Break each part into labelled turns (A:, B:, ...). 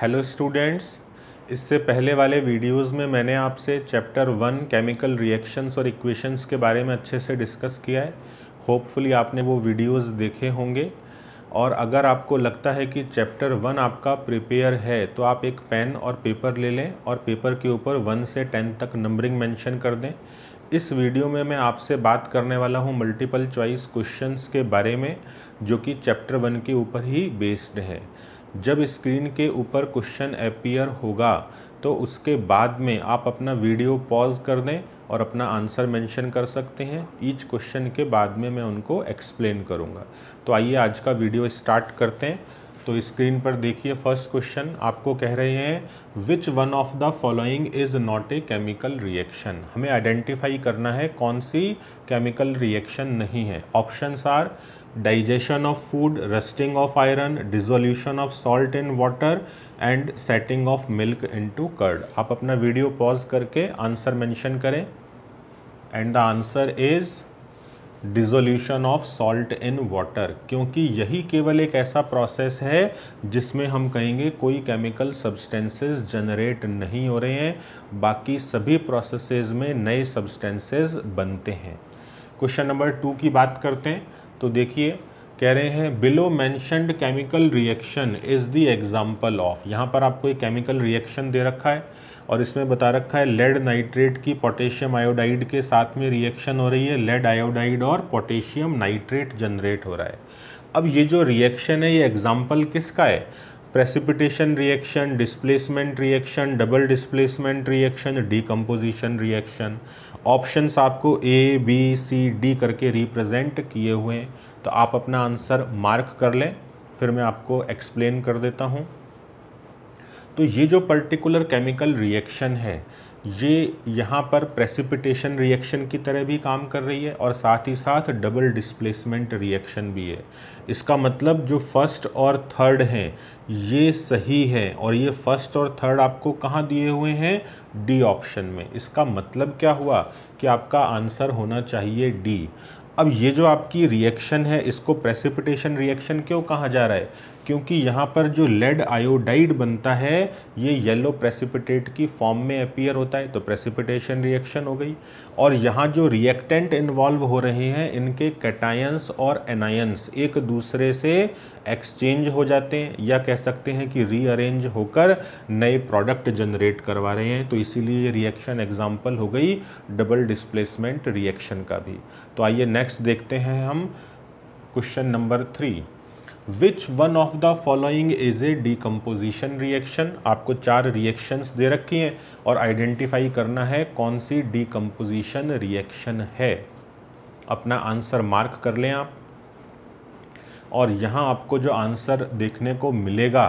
A: Hello students इससे पहले वाले वीडियोस में मैंने आपसे चैप्टर वन केमिकल रिएक्शंस और इक्वेशंस के बारे में अच्छे से डिस्कस किया है होपफुली आपने वो वीडियोस देखे होंगे और अगर आपको लगता है कि चैप्टर वन आपका प्रिपेयर है तो आप एक पेन और पेपर ले लें और पेपर के ऊपर वन से टेन तक नंबरिंग मैंशन कर दें इस वीडियो में मैं आपसे बात करने वाला हूँ मल्टीपल चॉइस क्वेश्चन के बारे में जो कि चैप्टर वन के ऊपर ही बेस्ड है जब स्क्रीन के ऊपर क्वेश्चन अपीयर होगा तो उसके बाद में आप अपना वीडियो पॉज कर दें और अपना आंसर मेंशन कर सकते हैं ईच क्वेश्चन के बाद में मैं उनको एक्सप्लेन करूँगा तो आइए आज का वीडियो स्टार्ट करते हैं तो स्क्रीन पर देखिए फर्स्ट क्वेश्चन आपको कह रहे हैं which one of the following is not a chemical reaction हमें आइडेंटिफाई करना है कौन सी केमिकल रिएक्शन नहीं है options are digestion of food, rusting of iron, dissolution of salt in water and setting of milk into curd. आप अपना video pause करके आंसर मैंशन करें and the answer is dissolution of salt in water क्योंकि यही केवल एक ऐसा process है जिसमें हम कहेंगे कोई केमिकल सब्सटेंसेस जनरेट नहीं हो रहे हैं बाकी सभी प्रोसेसेस में नए सब्सटेंसेस बनते हैं क्वेश्चन नंबर टू की बात करते हैं तो देखिए कह रहे हैं below mentioned chemical reaction is the example of यहाँ पर आपको एक केमिकल रिएक्शन दे रखा है और इसमें बता रखा है लेड नाइट्रेट की पोटेशियम आयोडाइड के साथ में रिएक्शन हो रही है लेड आयोडाइड और पोटेशियम नाइट्रेट जनरेट हो रहा है अब ये जो रिएक्शन है ये एग्जाम्पल किसका है precipitation reaction displacement reaction double displacement reaction decomposition reaction options आपको ए बी सी डी करके रिप्रेजेंट किए हुए हैं तो आप अपना आंसर मार्क कर लें फिर मैं आपको एक्सप्लेन कर देता हूं तो ये जो पर्टिकुलर केमिकल रिएक्शन है ये यहाँ पर प्रेसिपिटेशन रिएक्शन की तरह भी काम कर रही है और साथ ही साथ डबल डिस्प्लेसमेंट रिएक्शन भी है इसका मतलब जो फर्स्ट और थर्ड हैं ये सही है और ये फर्स्ट और थर्ड आपको कहाँ दिए हुए हैं डी ऑप्शन में इसका मतलब क्या हुआ कि आपका आंसर होना चाहिए डी अब ये जो आपकी रिएक्शन है इसको प्रेसिपिटेशन रिएक्शन क्यों कहा जा रहा है क्योंकि यहाँ पर जो लेड आयोडाइड बनता है ये येलो प्रेसिपिटेट की फॉर्म में अपीयर होता है तो प्रेसिपिटेशन रिएक्शन हो गई और यहाँ जो रिएक्टेंट इन्वॉल्व हो रहे हैं इनके कैटायंस और एनायंस एक दूसरे से एक्सचेंज हो जाते हैं या कह सकते हैं कि रीअरेंज होकर नए प्रोडक्ट जनरेट करवा रहे हैं तो इसीलिए रिएक्शन एग्जाम्पल हो गई डबल डिस्प्लेसमेंट रिएक्शन का भी तो आइए नेक्स्ट देखते हैं हम question number three which one of the following is a decomposition reaction आपको चार रिएक्शंस दे रखी हैं और आइडेंटिफाई करना है कौन सी डीकम्पोजिशन रिएक्शन है अपना आंसर मार्क कर लें आप और यहाँ आपको जो आंसर देखने को मिलेगा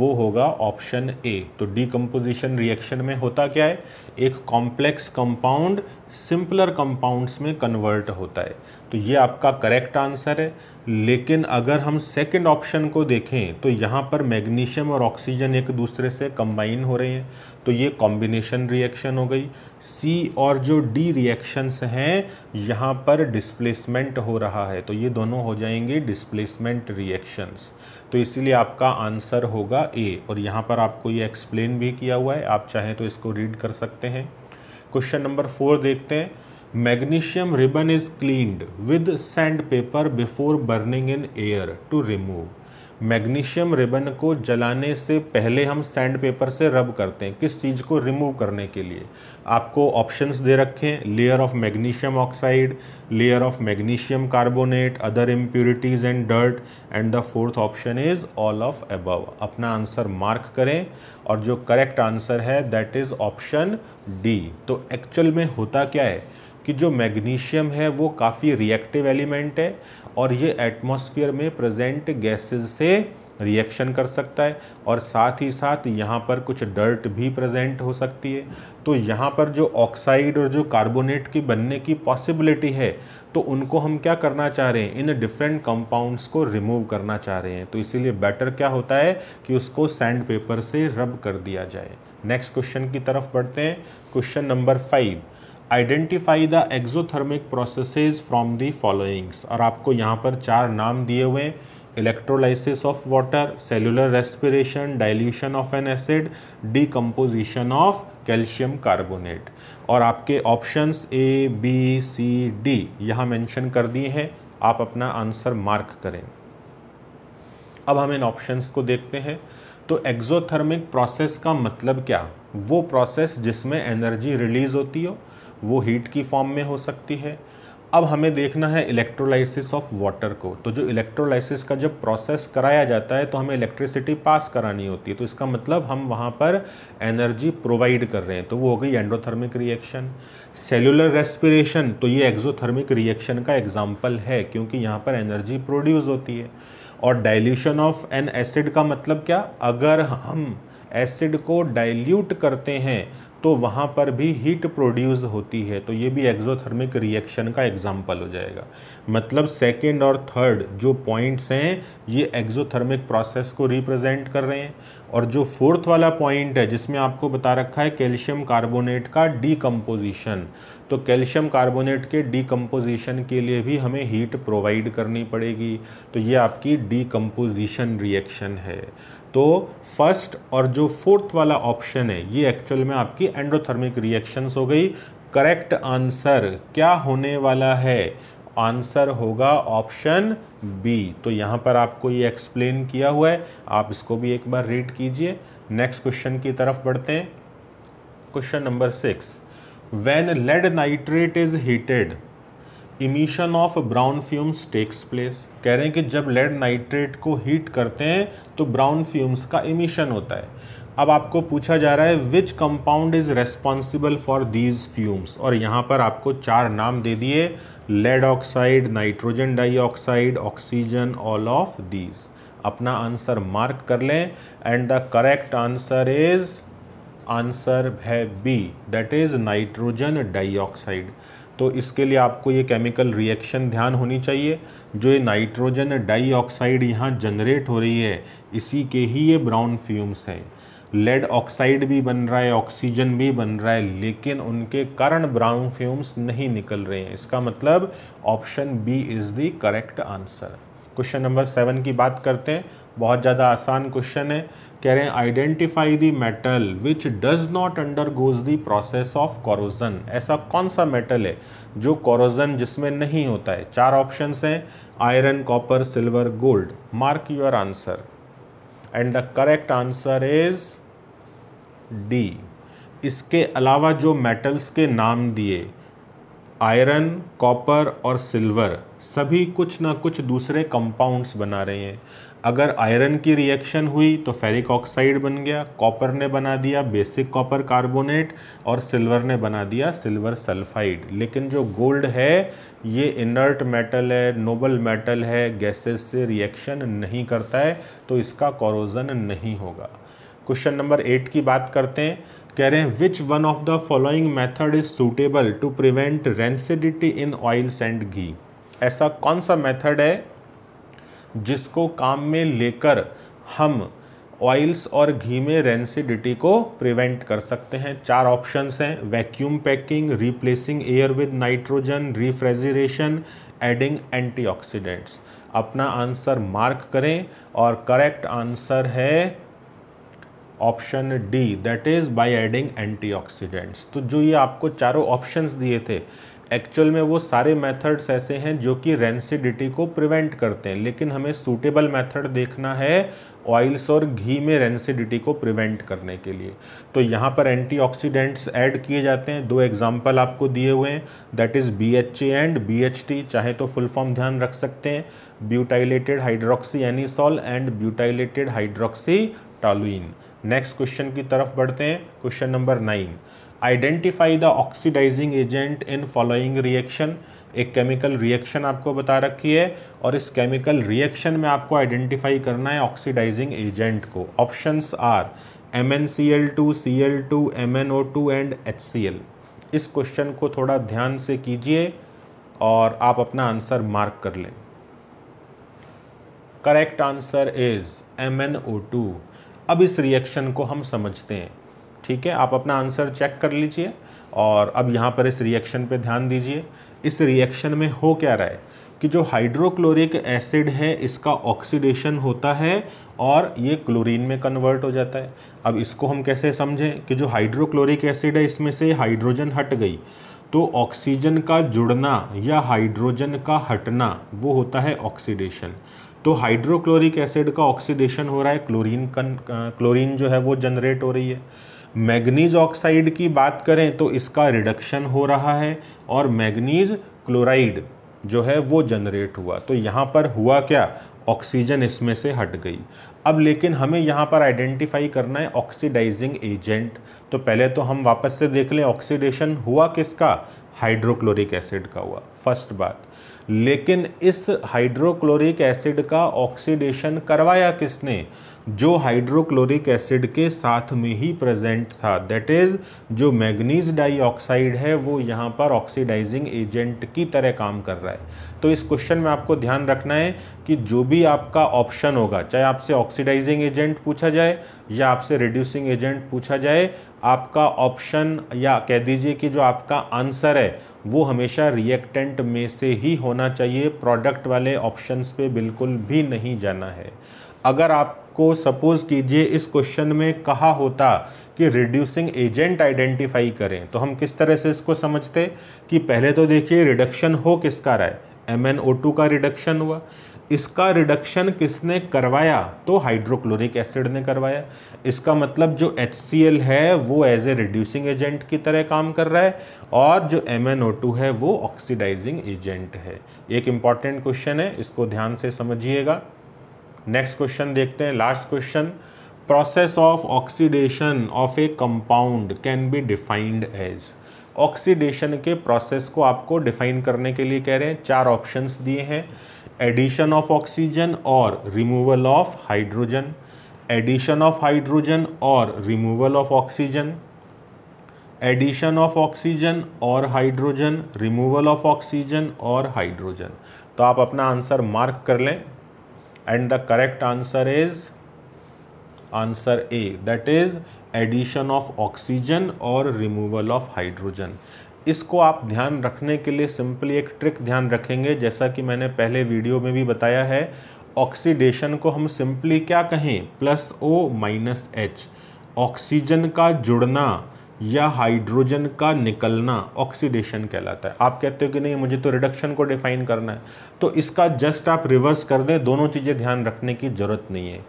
A: वो होगा ऑप्शन ए तो डीकम्पोजिशन रिएक्शन में होता क्या है एक कॉम्प्लेक्स कंपाउंड सिंपलर कंपाउंड्स में कन्वर्ट होता है तो ये आपका करेक्ट आंसर है लेकिन अगर हम सेकंड ऑप्शन को देखें तो यहाँ पर मैग्नीशियम और ऑक्सीजन एक दूसरे से कंबाइन हो रहे हैं तो ये कॉम्बिनेशन रिएक्शन हो गई सी और जो डी रिएक्शंस हैं यहाँ पर डिस्प्लेसमेंट हो रहा है तो ये दोनों हो जाएंगे डिस्प्लेसमेंट रिएक्शंस तो इसीलिए आपका आंसर होगा ए और यहाँ पर आपको ये एक्सप्लेन भी किया हुआ है आप चाहें तो इसको रीड कर सकते हैं क्वेश्चन नंबर फोर देखते हैं Magnesium ribbon is cleaned with sandpaper before burning in air to remove. Magnesium ribbon को जलाने से पहले हम सैंड पेपर से रब करते हैं किस चीज़ को रिमूव करने के लिए आपको ऑप्शंस दे रखे हैं layer of magnesium oxide layer of magnesium carbonate other impurities and dirt and the fourth option is all of above अपना आंसर मार्क करें और जो करेक्ट आंसर है दैट इज़ ऑप्शन डी तो एक्चुअल में होता क्या है कि जो मैग्नीशियम है वो काफ़ी रिएक्टिव एलिमेंट है और ये एटमॉस्फेयर में प्रेजेंट गैसेस से रिएक्शन कर सकता है और साथ ही साथ यहाँ पर कुछ डर्ट भी प्रेजेंट हो सकती है तो यहाँ पर जो ऑक्साइड और जो कार्बोनेट की बनने की पॉसिबिलिटी है तो उनको हम क्या करना चाह रहे हैं इन डिफरेंट कंपाउंड्स को रिमूव करना चाह रहे हैं तो इसीलिए बेटर क्या होता है कि उसको सैंड पेपर से रब कर दिया जाए नेक्स्ट क्वेश्चन की तरफ बढ़ते हैं question number five identify the exothermic processes from the followings और आपको यहाँ पर चार नाम दिए हुए हैं electrolysis of water cellular respiration dilution of an acid decomposition of calcium carbonate और आपके options A B C D यहाँ मेंशन कर दिए हैं आप अपना आंसर मार्क करें अब हम इन ऑप्शंस को देखते हैं तो एक्जोथर्मिक प्रोसेस का मतलब क्या वो प्रोसेस जिसमें एनर्जी रिलीज होती हो वो हीट की फॉर्म में हो सकती है अब हमें देखना है इलेक्ट्रोलाइसिस ऑफ वाटर को तो जो इलेक्ट्रोलाइसिस का जब प्रोसेस कराया जाता है तो हमें इलेक्ट्रिसिटी पास करानी होती है तो इसका मतलब हम वहाँ पर एनर्जी प्रोवाइड कर रहे हैं तो वो हो गई एंडोथर्मिक रिएक्शन सेलुलर रेस्पिरेशन तो ये एक्जोथर्मिक रिएक्शन का एग्जाम्पल है क्योंकि यहाँ पर एनर्जी प्रोड्यूस होती है और डाइल्यूशन ऑफ एन एसिड का मतलब क्या अगर हम एसिड को डाइल्यूट करते हैं तो वहाँ पर भी हीट प्रोड्यूस होती है तो ये भी एक्जोथर्मिक रिएक्शन का एग्जाम्पल हो जाएगा मतलब सेकेंड और थर्ड जो पॉइंट्स हैं ये एक्जोथर्मिक प्रोसेस को रिप्रेजेंट कर रहे हैं और जो फोर्थ वाला पॉइंट है जिसमें आपको बता रखा है कैल्शियम कार्बोनेट का डीकम्पोजिशन तो कैल्शियम कार्बोनेट के डीकम्पोजिशन के लिए भी हमें हीट प्रोवाइड करनी पड़ेगी तो ये आपकी डीकम्पोजिशन रिएक्शन है तो फर्स्ट और जो फोर्थ वाला ऑप्शन है ये एक्चुअल में आपकी एंड्रोथर्मिक रिएक्शंस हो गई करेक्ट आंसर क्या होने वाला है आंसर होगा ऑप्शन बी तो यहाँ पर आपको ये एक्सप्लेन किया हुआ है आप इसको भी एक बार रीड कीजिए नेक्स्ट क्वेश्चन की तरफ बढ़ते हैं question number six when lead nitrate is heated emission of brown fumes takes place कह रहे हैं कि जब लेड नाइट्रेट को हीट करते हैं तो ब्राउन फ्यूम्स का इमीशन होता है अब आपको पूछा जा रहा है which compound is responsible for these fumes और यहाँ पर आपको चार नाम दे दिए lead oxide nitrogen dioxide oxygen all of these अपना आंसर मार्क कर लें and the correct answer is answer है B that is nitrogen dioxide तो इसके लिए आपको ये केमिकल रिएक्शन ध्यान होनी चाहिए जो ये नाइट्रोजन डाइऑक्साइड यहाँ जनरेट हो रही है इसी के ही ये ब्राउन फ्यूम्स है लेड ऑक्साइड भी बन रहा है ऑक्सीजन भी बन रहा है लेकिन उनके कारण ब्राउन फ्यूम्स नहीं निकल रहे हैं इसका मतलब option B is the correct answer question number seven की बात करते हैं बहुत ज़्यादा आसान क्वेश्चन है कह रहे हैं identify the metal which does not undergoes the process of corrosion ऐसा कौन सा मेटल है जो कॉरोजन जिसमें नहीं होता है चार ऑप्शन हैं iron copper silver gold mark your answer and the correct answer is D इसके अलावा जो मेटल्स के नाम दिए आयरन कॉपर और सिल्वर सभी कुछ ना कुछ दूसरे कंपाउंड्स बना रहे हैं अगर आयरन की रिएक्शन हुई तो फेरिक ऑक्साइड बन गया कॉपर ने बना दिया बेसिक कॉपर कार्बोनेट और सिल्वर ने बना दिया सिल्वर सल्फाइड लेकिन जो गोल्ड है ये इनर्ट मेटल है नोबल मेटल है गैसेस से रिएक्शन नहीं करता है तो इसका कॉरोजन नहीं होगा क्वेश्चन नंबर एट की बात करते हैं कह रहे हैं which one of the following method is suitable to prevent rancidity in oils and ghee ऐसा कौन सा मेथड है जिसको काम में लेकर हम ऑयल्स और घी में रेंसिडिटी को प्रिवेंट कर सकते हैं चार ऑप्शंस हैं vacuum packing replacing air with nitrogen refrigeration adding antioxidants अपना आंसर मार्क करें और करेक्ट आंसर है option D that is by adding antioxidants तो जो ये आपको चारों ऑप्शंस दिए थे एक्चुअल में वो सारे मेथड्स ऐसे हैं जो कि रेंसिडिटी को प्रिवेंट करते हैं लेकिन हमें सूटेबल मेथड देखना है ऑयल्स और घी में रेंसिडिटी को प्रिवेंट करने के लिए तो यहाँ पर एंटीऑक्सीडेंट्स ऐड किए जाते हैं दो एग्जांपल आपको दिए हुए हैं that is B H A and B H T चाहे तो फुल फॉर्म ध्यान रख सकते हैं butylated hydroxy anisole and butylated hydroxy toluene next question की तरफ बढ़ते हैं question number nine identify the oxidising agent in following reaction एक केमिकल रिएक्शन आपको बता रखी है और इस केमिकल रिएक्शन में आपको आइडेंटिफाई करना है ऑक्सीडाइजिंग एजेंट को options are M N C L two C L two M N O two and H C L इस क्वेश्चन को थोड़ा ध्यान से कीजिए और आप अपना आंसर मार्क कर लें correct answer is M N O two अब इस रिएक्शन को हम समझते हैं ठीक है आप अपना आंसर चेक कर लीजिए और अब यहाँ पर इस रिएक्शन पे ध्यान दीजिए इस रिएक्शन में हो क्या रहा है कि जो हाइड्रोक्लोरिक एसिड है इसका ऑक्सीडेशन होता है और ये क्लोरीन में कन्वर्ट हो जाता है अब इसको हम कैसे समझें कि जो हाइड्रोक्लोरिक एसिड है इसमें से हाइड्रोजन हट गई तो ऑक्सीजन का जुड़ना या हाइड्रोजन का हटना वो होता है ऑक्सीडेशन तो हाइड्रोक्लोरिक एसिड का ऑक्सीडेशन हो रहा है क्लोरीन कन क्लोरीन जो है वो जनरेट हो रही है मैग्नीज ऑक्साइड की बात करें तो इसका रिडक्शन हो रहा है और मैग्नीज क्लोराइड जो है वो जनरेट हुआ तो यहाँ पर हुआ क्या ऑक्सीजन इसमें से हट गई अब लेकिन हमें यहाँ पर आइडेंटिफाई करना है ऑक्सीडाइजिंग एजेंट तो पहले तो हम वापस से देख लें ऑक्सीडेशन हुआ किसका हाइड्रोक्लोरिक एसिड का हुआ फर्स्ट बात लेकिन इस हाइड्रोक्लोरिक एसिड का ऑक्सीडेशन करवाया किसने जो हाइड्रोक्लोरिक एसिड के साथ में ही प्रेजेंट था दैट इज़ जो मैग्नीज डाइऑक्साइड है वो यहाँ पर ऑक्सीडाइजिंग एजेंट की तरह काम कर रहा है तो इस क्वेश्चन में आपको ध्यान रखना है कि जो भी आपका ऑप्शन होगा चाहे आपसे ऑक्सीडाइजिंग एजेंट पूछा जाए या आपसे रिड्यूसिंग एजेंट पूछा जाए आपका ऑप्शन या कह दीजिए कि जो आपका आंसर है वो हमेशा रिएक्टेंट में से ही होना चाहिए प्रोडक्ट वाले ऑप्शंस पे बिल्कुल भी नहीं जाना है अगर आप आपको सपोज कीजिए इस क्वेश्चन में कहा होता कि रिड्यूसिंग एजेंट आइडेंटिफाई करें तो हम किस तरह से इसको समझते कि पहले तो देखिए रिडक्शन हो किसका रहा है एम एन ओ टू का रिडक्शन हुआ इसका रिडक्शन किसने करवाया तो हाइड्रोक्लोरिक एसिड ने करवाया इसका मतलब जो एच सी एल है वो एज ए रिड्यूसिंग एजेंट की तरह काम कर रहा है और जो एम एन ओ टू है वो ऑक्सीडाइजिंग एजेंट है एक इम्पॉर्टेंट क्वेश्चन है इसको ध्यान से समझिएगा नेक्स्ट क्वेश्चन देखते हैं last question process of oxidation of a compound can be defined as oxidation के प्रोसेस को आपको डिफाइन करने के लिए कह रहे हैं चार ऑप्शंस दिए हैं एडिशन ऑफ ऑक्सीजन और removal of hydrogen addition of hydrogen और removal of oxygen addition of oxygen और हाइड्रोजन रिमूवल ऑफ ऑक्सीजन और हाइड्रोजन तो आप अपना आंसर मार्क कर लें and the correct answer is answer A that is addition of oxygen or removal of hydrogen इसको आप ध्यान रखने के लिए सिंपली एक ट्रिक ध्यान रखेंगे जैसा कि मैंने पहले वीडियो में भी बताया है ऑक्सीडेशन को हम सिंपली क्या कहें plus O minus H oxygen का जुड़ना या हाइड्रोजन का निकलना ऑक्सीडेशन कहलाता है आप कहते हो कि नहीं मुझे तो रिडक्शन को डिफाइन करना है तो इसका जस्ट आप रिवर्स कर दें दोनों चीज़ें ध्यान रखने की ज़रूरत नहीं है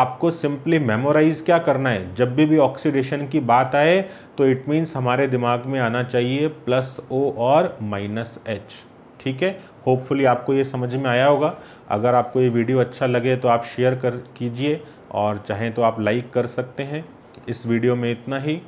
A: आपको सिंपली मेमोराइज क्या करना है जब भी भी ऑक्सीडेशन की बात आए तो इट मीन्स हमारे दिमाग में आना चाहिए प्लस ओ और माइनस एच ठीक है होपफुली आपको ये समझ में आया होगा अगर आपको ये वीडियो अच्छा लगे तो आप शेयर कर कीजिए और चाहें तो आप लाइक कर सकते हैं इस वीडियो में इतना ही